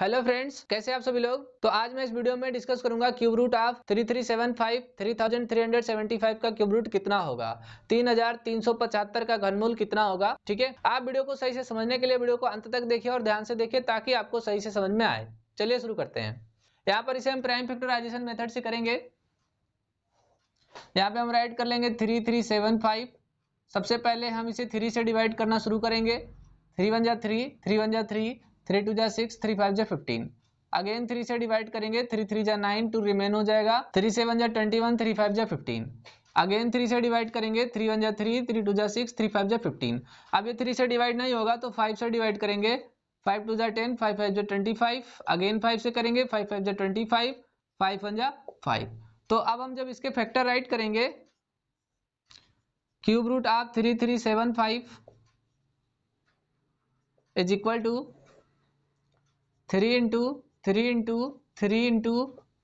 hello friends कैसे आप सभी लोग तो आज मैं इस वीडियो में डिस्कस करूंगा क्यूब रूट ऑफ 3375 3375 का क्यूब रूट कितना होगा 3375 का घनमूल कितना होगा ठीक है आप वीडियो को सही से समझने के लिए वीडियो को अंत तक देखिए और ध्यान से देखिए ताकि आपको सही से समझ में आए चलिए शुरू करते हैं यहाँ पर इसे हम प्राइम फैक्टराइजेशन मेथड से करेंगे यहाँ पे हम राइट कर लेंगे थ्री थ्री सेवन फाइव सबसे पहले हम इसे थ्री से डिवाइड करना शुरू करेंगे थ्री वन जा थ्री थ्री वन जा थ्री थ्री टू जै सिक्स थ्री फाइव जै फिफ्टीन अगेन थ्री से डिवाइड करेंगे थ्री थ्री जै नाइन टू रिमेन हो जाएगा थ्री सेवन जै ट्वेंटी वन थ्री फाइव जै फिफ्टीन अगेन थ्री से डिवाइड करेंगे थ्री वन जै थ्री थ्री टू जै सिक्स थ्री फाइव जै फिफ्टीन अब ये थ्री से डिवाइड नहीं होगा तो फाइव से डिवाइड करेंगे फाइव टू जै टेन फाइव फाइव जा ट्वेंटी फाइव अगेन फाइव से करेंगे फाइव फाइव जा ट्वेंटी फाइव फाइव वन जा फाइव तो अब हम जब इसके फैक्टर राइट करेंगे क्यूब रूट आप three three seven five is equal to three into three into three into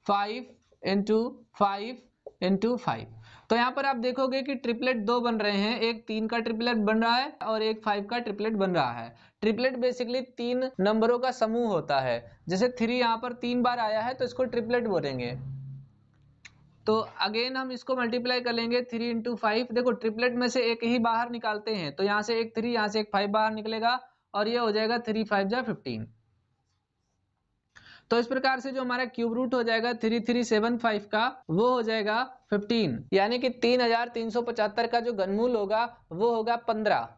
five into five into five तो यहाँ पर आप देखोगे कि ट्रिपलेट दो बन रहे हैं एक तीन का ट्रिपलेट बन रहा है और एक फाइव का ट्रिपलेट बन रहा है ट्रिपलेट बेसिकली तीन नंबरों का समूह होता है जैसे थ्री यहाँ पर तीन बार आया है तो इसको ट्रिपलेट बोलेंगे तो अगेन हम इसको मल्टीप्लाई कर लेंगे थ्री इंटू फाइव देखो ट्रिपलेट में से एक ही बाहर निकालते हैं तो यहाँ से एक थ्री यहाँ से एक फाइव बाहर निकलेगा और ये हो जाएगा थ्री फाइव जा फिफ्टीन तो इस प्रकार से जो हमारा क्यूब रूट हो जाएगा थ्री थ्री सेवन फाइव का वो हो जाएगा फिफ्टीन यानी कि तीन तीन हजार सौ पचहत्तर का जो घनमूल होगा वो होगा पंद्रह